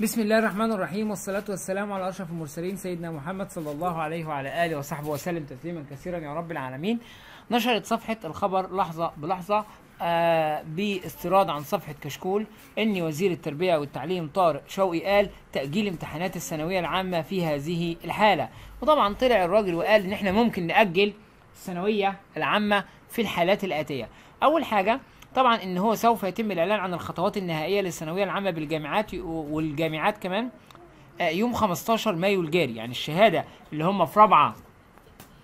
بسم الله الرحمن الرحيم والصلاة والسلام على أشرف المرسلين سيدنا محمد صلى الله عليه وعلى آله وصحبه وسلم تسليما كثيرا يا رب العالمين نشرت صفحة الخبر لحظة بلحظة آه باستيراد عن صفحة كشكول أن وزير التربية والتعليم طارق شوقي قال تأجيل امتحانات الثانوية العامة في هذه الحالة وطبعا طلع الراجل وقال إن احنا ممكن نأجل الثانوية العامة في الحالات الآتية أول حاجة طبعا ان هو سوف يتم الاعلان عن الخطوات النهائيه للثانويه العامه بالجامعات والجامعات كمان آه، يوم 15 مايو الجاري يعني الشهاده اللي هم في رابعه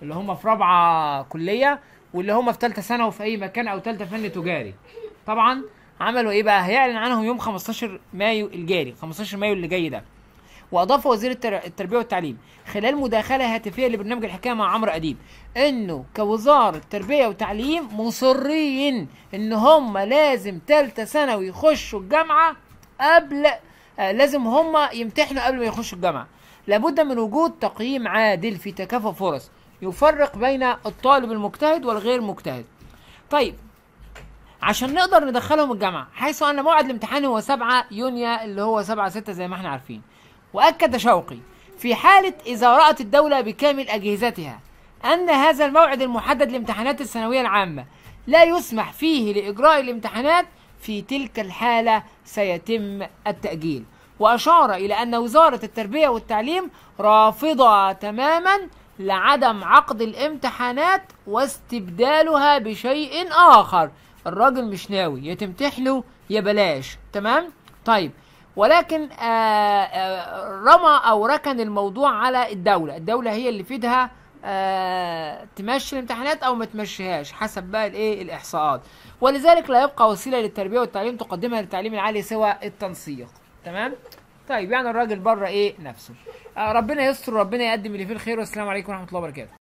اللي هم في رابعه كليه واللي هم في ثالثه ثانوي في اي مكان او ثالثه فن تجاري طبعا عملوا ايه بقى هيعلن عنهم يوم 15 مايو الجاري 15 مايو اللي جاي ده واضاف وزير التربيه والتعليم خلال مداخله هاتفيه لبرنامج الحكايه مع عمرو اديب انه كوزاره تربيه وتعليم مصرين ان هم لازم ثالثه ثانوي يخشوا الجامعه قبل آه، لازم هم يمتحنوا قبل ما يخشوا الجامعه لابد من وجود تقييم عادل في تكافؤ فرص يفرق بين الطالب المجتهد والغير مجتهد طيب عشان نقدر ندخلهم الجامعه حيث ان موعد الامتحان هو 7 يونيو اللي هو 7 6 زي ما احنا عارفين وأكد شوقي في حالة إذا رأت الدولة بكامل أجهزتها أن هذا الموعد المحدد لامتحانات الثانوية العامة لا يسمح فيه لإجراء الامتحانات في تلك الحالة سيتم التأجيل وأشار إلى أن وزارة التربية والتعليم رافضة تماما لعدم عقد الامتحانات واستبدالها بشيء آخر الراجل مش ناوي يا تمتحله يا بلاش تمام طيب ولكن آآ آه، آآ آه، رمى او ركن الموضوع على الدوله الدوله هي اللي في ايدها آه تمشي الامتحانات او ما تمشيهاش حسب بقى الايه الاحصاءات ولذلك لا يبقى وسيله للتربيه والتعليم تقدمها للتعليم العالي سوى التنسيق تمام طيب يعني الراجل بره ايه نفسه آه ربنا يستر ربنا يقدم اللي فيه الخير والسلام عليكم ورحمه الله وبركاته